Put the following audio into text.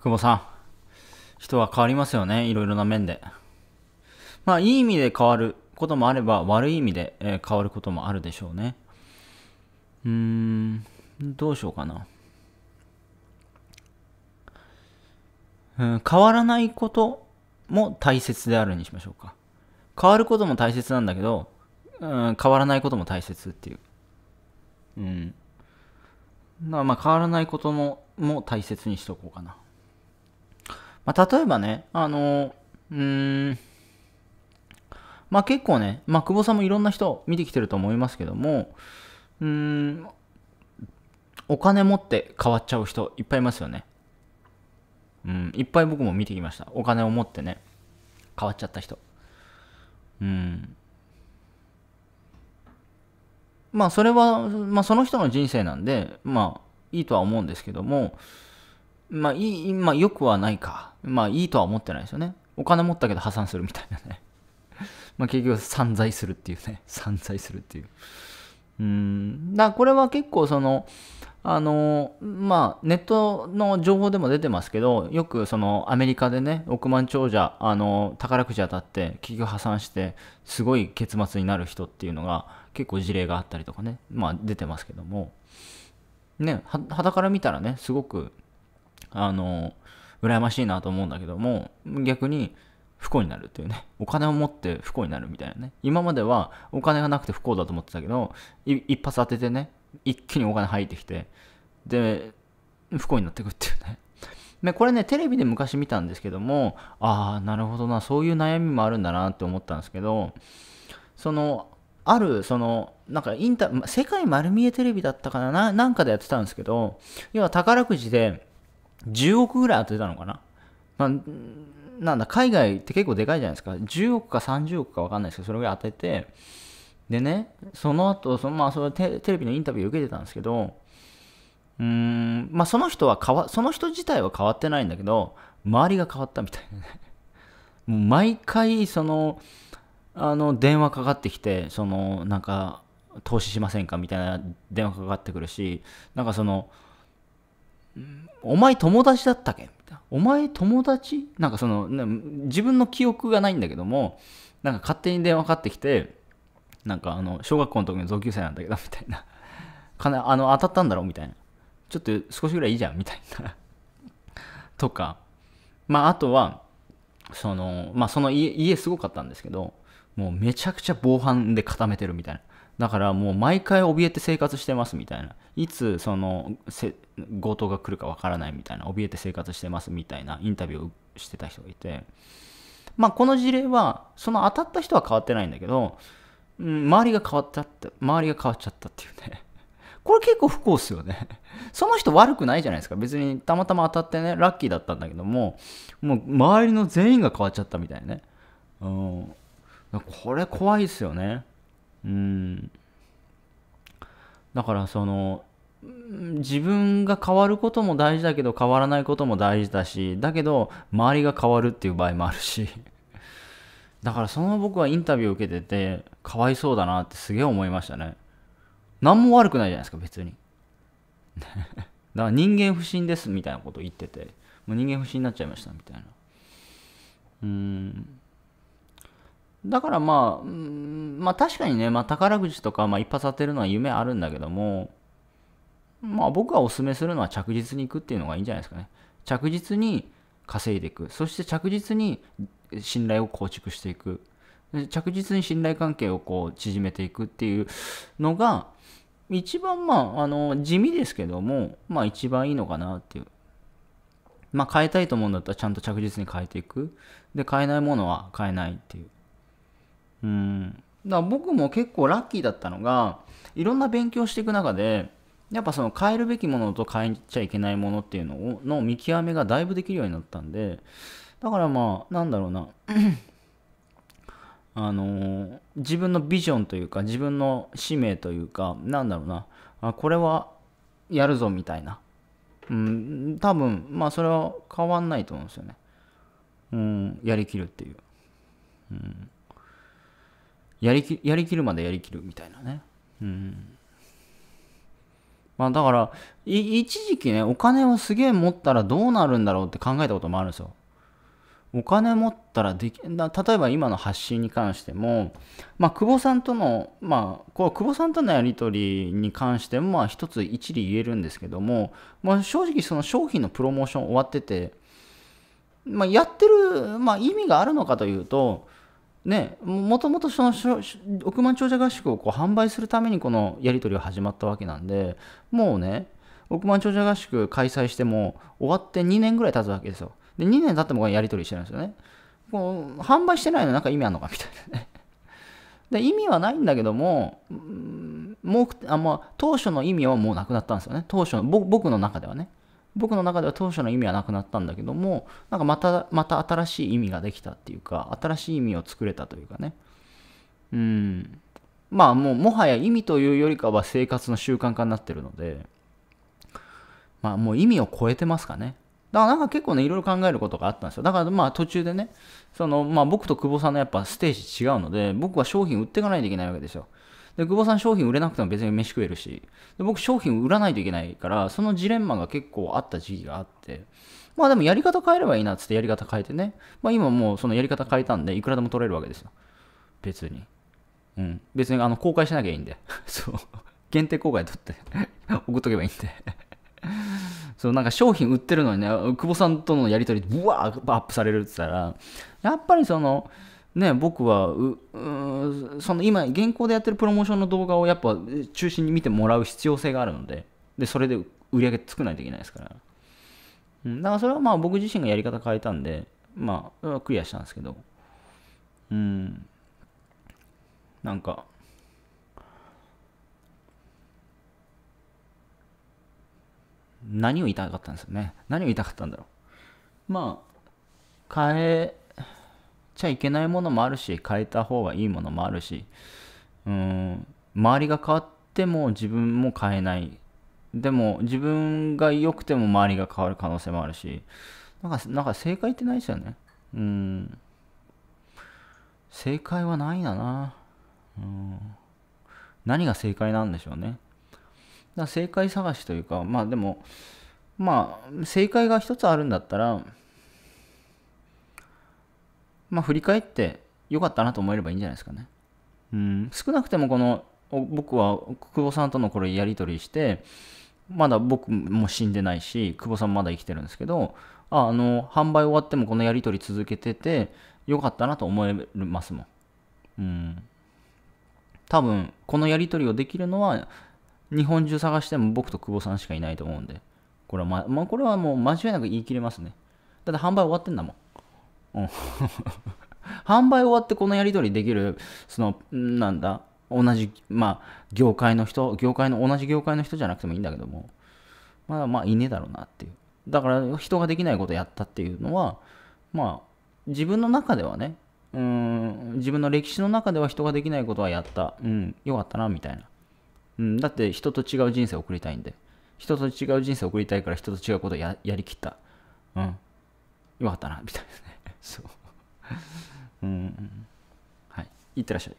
久保さん。人は変わりますよね。いろいろな面で。まあ、いい意味で変わることもあれば、悪い意味で、え変わることもあるでしょうね。うーん、どうしようかな。うん、変わらないことも大切であるにしましょうか。変わることも大切なんだけど、うん、変わらないことも大切っていう。うん。まあ変わらないこともも大切にしとこうかな。まあ、例えばね、あの、うーん、まあ結構ね、まあ久保さんもいろんな人見てきてると思いますけども、うーん、お金持って変わっちゃう人いっぱいいますよね。うん、いっぱい僕も見てきました。お金を持ってね、変わっちゃった人。うん。まあそれは、まあその人の人生なんで、まあいいとは思うんですけども、まあいい、まあよくはないか。まあいいとは思ってないですよね。お金持ったけど破産するみたいなね。まあ結局散財するっていうね。散財するっていう。うん。だこれは結構その、あの、まあネットの情報でも出てますけど、よくそのアメリカでね、億万長者、あの、宝くじ当たって結局破産して、すごい結末になる人っていうのが結構事例があったりとかね。まあ出てますけども。ね、は、はたから見たらね、すごくあの、羨ましいなと思うんだけども、逆に不幸になるっていうね、お金を持って不幸になるみたいなね。今まではお金がなくて不幸だと思ってたけど、一発当ててね、一気にお金入ってきて、で、不幸になってくっていうね。でこれね、テレビで昔見たんですけども、ああ、なるほどな、そういう悩みもあるんだなって思ったんですけど、その、ある、その、なんかインタ、世界丸見えテレビだったかな、なんかでやってたんですけど、要は宝くじで、10億ぐらい当てたのかな、まあ、なんだ海外って結構でかいじゃないですか10億か30億か分かんないですけどそれぐらい当ててでねその後そのまあそれテレビのインタビュー受けてたんですけどうんまあその人は変わその人自体は変わってないんだけど周りが変わったみたいなね もう毎回そのあの電話かかってきてそのなんか投資しませんかみたいな電話かかってくるしなんかそのお前友達だったけみたいな。お前友達なんかその、自分の記憶がないんだけども、なんか勝手に電話かかってきて、なんかあの、小学校の時の同級生なんだけど、みたいな。金、あの、当たったんだろみたいな。ちょっと少しぐらいいいじゃん、みたいな。とか、まあ、あとは、その、まあ、その家、家すごかったんですけど、もうめちゃくちゃ防犯で固めてるみたいな。だからもう毎回怯えて生活してますみたいな。いつその強盗が来るかわからないみたいな、怯えて生活してますみたいなインタビューをしてた人がいて、まあこの事例は、その当たった人は変わってないんだけど、うん、周りが変わったって、周りが変わっちゃったっていうね。これ結構不幸っすよね。その人悪くないじゃないですか。別にたまたま当たってね、ラッキーだったんだけども、もう周りの全員が変わっちゃったみたいなね。うん。これ怖いですよね。うんだからその自分が変わることも大事だけど変わらないことも大事だしだけど周りが変わるっていう場合もあるし だからその僕はインタビューを受けててかわいそうだなってすげえ思いましたね何も悪くないじゃないですか別に だから人間不信ですみたいなこと言っててもう人間不信になっちゃいましたみたいなうんだからまあ、うん、まあ確かにね、まあ、宝くじとか、まあ、一発当てるのは夢あるんだけども、まあ僕がお勧めするのは着実にいくっていうのがいいんじゃないですかね。着実に稼いでいく。そして着実に信頼を構築していく。着実に信頼関係をこう縮めていくっていうのが、一番まあ、あの、地味ですけども、まあ一番いいのかなっていう。まあ変えたいと思うんだったらちゃんと着実に変えていく。で、変えないものは変えないっていう。うんだ僕も結構ラッキーだったのがいろんな勉強していく中でやっぱその変えるべきものと変えちゃいけないものっていうのをの見極めがだいぶできるようになったんでだからまあなんだろうな あのー、自分のビジョンというか自分の使命というかなんだろうなあこれはやるぞみたいな、うん、多分まあそれは変わんないと思うんですよね、うん、やりきるっていう、うんやりきやりきるまでやりきるみたいなね。うん。まあだから、一時期ね、お金をすげえ持ったらどうなるんだろうって考えたこともあるんですよ。お金持ったらでき、だ例えば今の発信に関しても、まあ久保さんとの、まあ、こう久保さんとのやり取りに関しても、まあ一つ一理言えるんですけども、まあ正直その商品のプロモーション終わってて、まあやってる、まあ意味があるのかというと、ね、もともとその億万長者合宿をこう販売するためにこのやり取りが始まったわけなんでもうね億万長者合宿開催しても終わって2年ぐらい経つわけですよで2年経ってもやり取りしてるんですよねこう販売してないのなんか意味あるのかみたいなね で意味はないんだけどももうあ、まあ、当初の意味はもうなくなったんですよね当初の僕の中ではね僕の中では当初の意味はなくなったんだけどもなんかまたまた新しい意味ができたっていうか新しい意味を作れたというかねうんまあもうもはや意味というよりかは生活の習慣化になってるのでまあもう意味を超えてますかねだからなんか結構ねいろいろ考えることがあったんですよだからまあ途中でねそのまあ僕と久保さんのやっぱステージ違うので僕は商品売っていかないといけないわけですよで、久保さん商品売れなくても別に飯食えるし、で僕商品売らないといけないから、そのジレンマが結構あった時期があって、まあでもやり方変えればいいなっつってやり方変えてね、まあ今もうそのやり方変えたんで、いくらでも取れるわけですよ。別に。うん。別にあの公開しなきゃいいんで、そう。限定公開取って 送っとけばいいんで そうなんか商品売ってるのにね久保さんとのやり取りブワーアップされるって言ったらやっぱりそのね僕はうその今現行でやってるプロモーションの動画をやっぱ中心に見てもらう必要性があるのででそれで売り上げ作らないといけないですから、うん、だからそれはまあ僕自身がやり方変えたんでまあクリアしたんですけどうんなんか何を言いたかったんですよね何を言いたかったんだろうまあ変えちゃいけないものもあるし変えた方がいいものもあるしうん周りが変わっても自分も変えないでも自分が良くても周りが変わる可能性もあるしなんかなんか正解ってないですよねうん正解はないだなうん何が正解なんでしょうねだ正解探しというかまあでもまあ正解が一つあるんだったらまあ、振り返って良かったなと思えればいいんじゃないですかね。うん、少なくてもこの僕は久保さんとのこれやり取りしてまだ僕も死んでないし久保さんまだ生きてるんですけどああの販売終わってもこのやり取り続けてて良かったなと思えますもん。うん、多分このやり取りをできるのは日本中探しても僕と久保さんしかいないと思うんでこれはま、まあ、これはもう間違いなく言い切れますね。だって販売終わってんだもん。うん、販売終わってこのやり取りできる、その、なんだ、同じ、まあ、業界の人、業界の、同じ業界の人じゃなくてもいいんだけども、まあまあ、いねえだろうなっていう。だから、人ができないことやったっていうのは、まあ、自分の中ではね、うん、自分の歴史の中では人ができないことはやった。うん、よかったな、みたいな。うん、だって人と違う人生を送りたいんで。人と違う人生を送りたいから人と違うことをややりきった。うん。よかったな、みたいな。そううんはいいってらっしゃい